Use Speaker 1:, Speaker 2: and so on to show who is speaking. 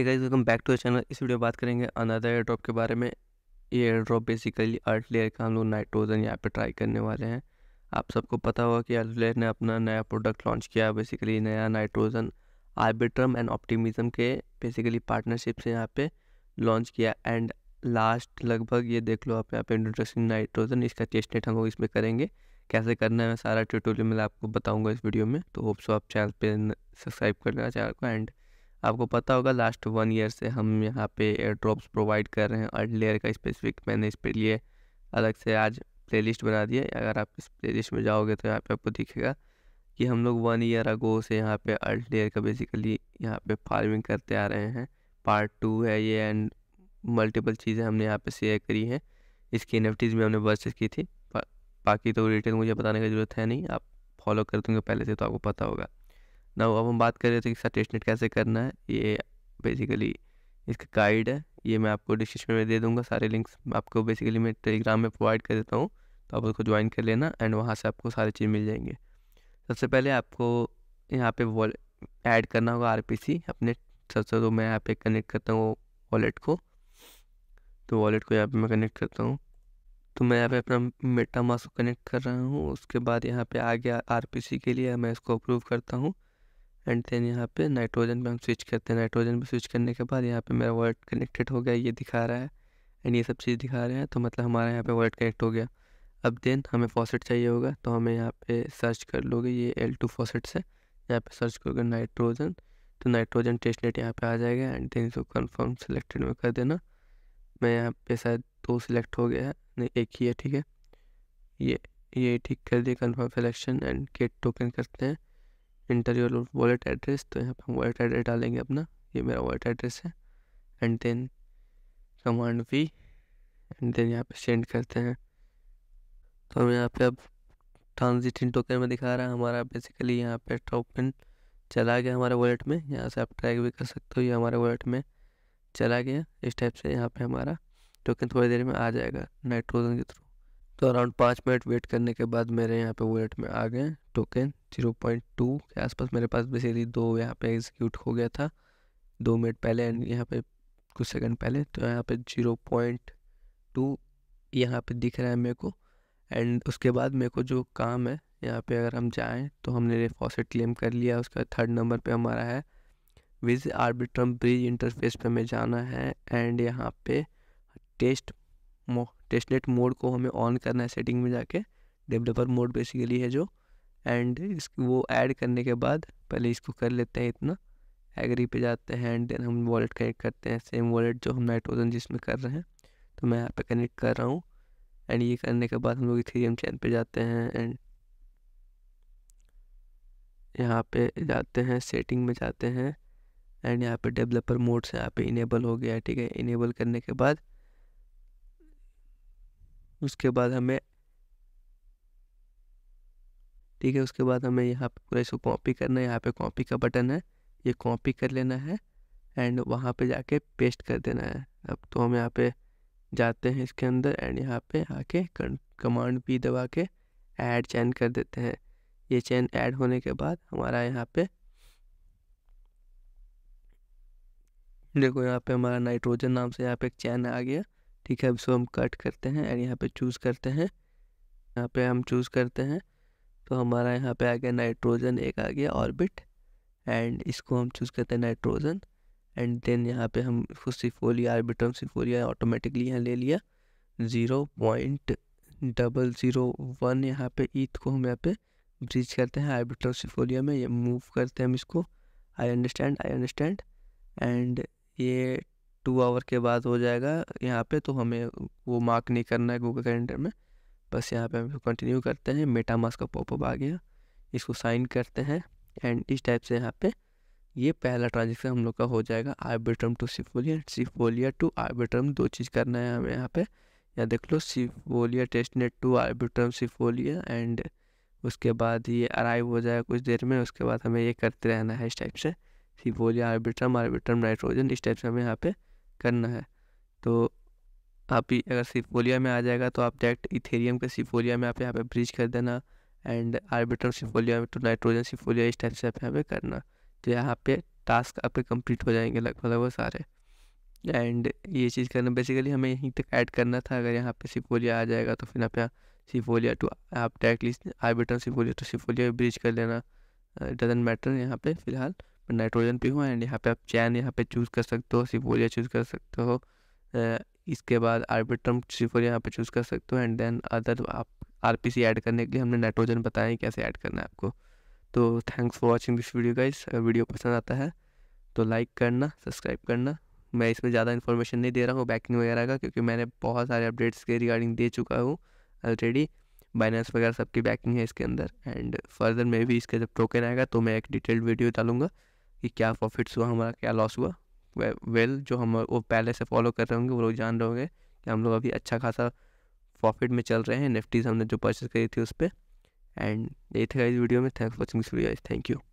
Speaker 1: एक welcome back to channel इस video में बात करेंगे अनदर एयर ड्रॉप के बारे में ये air drop basically earth layer का हम लोग नाइट्रोजन यहाँ पे ट्राई करने वाले हैं आप सबको पता होगा कि अर्थ लेयर ने अपना नया प्रोडक्ट लॉन्च किया बेसिकली नया नाइट्रोजन आर्बिट्रम एंड ऑप्टिमिज्म के बेसिकली पार्टनरशिप से यहाँ पे लॉन्च किया एंड लास्ट लगभग ये देख लो आप यहाँ पे इंट्रोडक्शन नाइट्रोजन इसका टेस्ट नेट हम लोग इसमें करेंगे कैसे करना है सारा ट्यूटोरियल मैं आपको बताऊंगा इस वीडियो में तो होप्स आप चैनल पे सब्सक्राइब कर लेना चैनल को एंड आपको पता होगा लास्ट वन ईयर से हम यहाँ पे एयर ड्रॉप्स प्रोवाइड कर रहे हैं लेयर का स्पेसिफिक मैंने इस पर लिए अलग से आज प्लेलिस्ट बना दिया है अगर आप इस प्लेलिस्ट में जाओगे तो यहाँ पे आपको दिखेगा कि हम लोग वन ईयर अगो से यहाँ पे लेयर का बेसिकली यहाँ पे फार्मिंग करते आ रहे हैं पार्ट टू है ये एंड मल्टीपल चीज़ें हमने यहाँ पे शेयर करी हैं इसकी एन में हमने परचेज की थी बाकी तो डिटेल मुझे बताने की ज़रूरत है नहीं आप फॉलो कर दूँगे पहले से तो आपको पता होगा ना अब हम बात कर रहे थे कि सर टेस्ट नेट कैसे करना है ये बेसिकली इसका गाइड है ये मैं आपको डिस्क्रिप्शन में दे दूंगा सारे लिंक्स आपको बेसिकली मैं टेलीग्राम में प्रोवाइड कर देता हूँ तो आप उसको ज्वाइन कर लेना एंड वहाँ से आपको सारी चीज़ मिल जाएंगे सबसे पहले आपको यहाँ पे वॉल ऐड करना होगा आर अपने सबसे तो मैं यहाँ पे कनेक्ट करता हूँ वॉलेट को तो वॉलेट को यहाँ पे मैं कनेक्ट करता हूँ तो मैं यहाँ पे अपना मेटा मास्क कनेक्ट कर रहा हूँ उसके बाद यहाँ पे आ गया आर के लिए मैं इसको अप्रूव करता हूँ एंड देन यहाँ पे नाइट्रोजन पे हम स्विच करते हैं नाइट्रोजन पे स्विच करने के बाद यहाँ पे मेरा वर्ड कनेक्टेड हो गया ये दिखा रहा है एंड ये सब चीज़ दिखा रहे हैं तो मतलब हमारा यहाँ पे वर्ड कनेक्ट हो गया अब देन हमें फॉसेट चाहिए होगा तो हमें यहाँ पे सर्च कर लोगे ये एल टू फॉसेट से यहाँ पे सर्च करोगे नाइट्रोजन तो नाइट्रोजन टेस्ट नेट यहाँ पर आ जाएगा एंड देन इसको कन्फर्म सेलेक्टेड में कर देना मैं यहाँ पे शायद दो सिलेक्ट हो गया है नहीं एक ही है ठीक है ये ये ठीक कर दिया confirm selection and get token करते हैं इंटरव्यूल वॉलेट एड्रेस तो यहाँ पर हम वॉलेट एड्रेस डालेंगे अपना ये मेरा वॉलेट एड्रेस है and then command V and then यहाँ पे सेंड करते हैं तो हम यहाँ पे अब ट्रांजिटिंग टोकन में दिखा रहा है हमारा बेसिकली यहाँ पे टोकन चला गया हमारे वॉलेट में यहाँ से आप ट्रैक भी कर सकते हो ये हमारे वॉलेट में चला गया इस टाइप से यहाँ पे हमारा टोकन थोड़ी देर में आ जाएगा नाइट्रोजन के थ्रू तो अराउंड पाँच मिनट वेट करने के बाद मेरे यहाँ पे वॉलेट में आ गए टोकन जीरो पॉइंट टू के आसपास मेरे पास बेसिकली दो यहाँ पे एग्जीक्यूट हो गया था दो मिनट पहले एंड यहाँ पे कुछ सेकंड पहले तो यहाँ पे जीरो पॉइंट टू यहाँ पर दिख रहा है मेरे को एंड उसके बाद मेरे को जो काम है यहाँ पे अगर हम जाएँ तो हमने रेफॉसिट क्लेम कर लिया उसका थर्ड नंबर पे हमारा है विज आर्बिट्रम ब्रिज इंटरफेस पे हमें जाना है एंड यहाँ पे टेस्ट मो टेस्टनेट मोड को हमें ऑन करना है सेटिंग में जाके डेवलपर मोड बेसिकली है जो एंड वो ऐड करने के बाद पहले इसको कर लेते हैं इतना एग्री पे जाते हैं एंड देन हम वॉलेट कनेक्ट करते हैं सेम वॉलेट जो हम नाइट्रोजन जिसमें कर रहे हैं तो मैं यहाँ पे कनेक्ट कर रहा हूँ एंड ये करने के बाद हम लोग इथेरियम चैन पे जाते हैं एंड यहाँ पे जाते हैं सेटिंग में जाते हैं एंड यहाँ पे डेवलपर मोड से यहाँ पे इनेबल हो गया ठीक है इनेबल करने के बाद उसके बाद हमें ठीक है उसके बाद हमें यहाँ पर पूरा इसको कॉपी करना है यहाँ पे कॉपी का बटन है ये कॉपी कर लेना है एंड वहाँ पे जाके पेस्ट कर देना है अब तो हम यहाँ पे जाते हैं इसके अंदर एंड यहाँ पे आके कमांड पी दबा के ऐड चैन कर देते हैं ये चैन ऐड होने के बाद हमारा यहाँ पे देखो यहाँ पे हमारा नाइट्रोजन नाम से यहाँ पे एक चैन आ गया ठीक है अब इसको हम कट करते हैं एंड यहाँ पे चूज़ करते हैं यहाँ पे हम चूज़ करते हैं तो हमारा यहाँ पे आ गया नाइट्रोजन एक आ गया ऑर्बिट एंड इसको हम चूज़ करते हैं नाइट्रोजन एंड देन यहाँ पे हम सिफोलिया आर्बिट्रम सिफोलिया ऑटोमेटिकली यहाँ ले लिया zero point double zero one यहाँ पे ईथ को हम यहाँ पे ब्रीच करते हैं आर्बिट्रम सिफोलिया में ये मूव करते हैं हम इसको I understand I understand and ये टू आवर के बाद हो जाएगा यहाँ पे तो हमें वो मार्क नहीं करना है गूगल कैलेंडर में बस यहाँ पे हम कंटिन्यू करते हैं मेटामास का पॉपअप आ गया इसको साइन करते हैं एंड इस टाइप से यहाँ पे ये पहला ट्रांजेक्शन हम लोग का हो जाएगा Arbitrum to Sepolia Sepolia to Arbitrum दो चीज़ करना है हमें यहाँ पे यहाँ देख लो Sepolia net to Arbitrum Sepolia and उसके बाद ये अराइव हो जाएगा कुछ देर में उसके बाद हमें ये करते रहना है इस टाइप से सिफोलिया आर्बिट्रम आर्बिट्रम नाइट्रोजन इस टाइप से हमें यहाँ पे करना है तो आप ही अगर सिफोलिया में आ जाएगा तो आप डायरेक्ट इथेरियम के सिफोलिया में आप यहाँ पे ब्रिज कर देना एंड आर्बिट्रम हाँ। सिफोलिया टू तो नाइट्रोजन सिफोलिया इस टाइप से आप यहाँ पे करना तो यहाँ पे टास्क आपके कंप्लीट हो जाएंगे लगभग लगभग सारे एंड ये चीज़ करना बेसिकली हमें यहीं तक ऐड करना था अगर यहाँ पे सिफोलिया आ जाएगा तो फिर आप यहाँ सिफोलिया टू आप directly Arbitrum Sepolia to Sepolia bridge कर लेना डजेंट मैटर यहाँ पे फिलहाल नाइट्रोजन पे हो एंड यहाँ पे आप चैन यहाँ पे चूज़ कर सकते हो सिफोलिया चूज़ कर सकते हो इसके बाद आर्बिट्रम थ्री यहाँ पर चूज़ कर सकते हो एंड देन अदर आप आर पी सी ऐड करने के लिए हमने नाइट्रोजन बताया कैसे ऐड करना है आपको तो thanks for watching this video का अगर वीडियो पसंद आता है तो लाइक करना सब्सक्राइब करना मैं इसमें ज़्यादा इन्फॉर्मेशन नहीं दे रहा हूँ बैकिंग वगैरह का क्योंकि मैंने बहुत सारे अपडेट्स के रिगार्डिंग दे चुका हूँ ऑलरेडी बाइनेंस वगैरह सबकी बैकिंग है इसके अंदर एंड फर्दर में भी इसका जब टोकन आएगा तो मैं एक डिटेल्ड वीडियो डालूंगा कि क्या प्रॉफिट्स हुआ हमारा क्या लॉस हुआ वे, वेल जो हम वो पहले से फॉलो कर रहे होंगे वो लोग जान रहे होंगे कि हम लोग अभी अच्छा खासा प्रॉफिट में चल रहे हैं निफ्टीज हमने जो परचेज करी थी उस पर एंड यही थे इस वीडियो में thanks watching this video thank you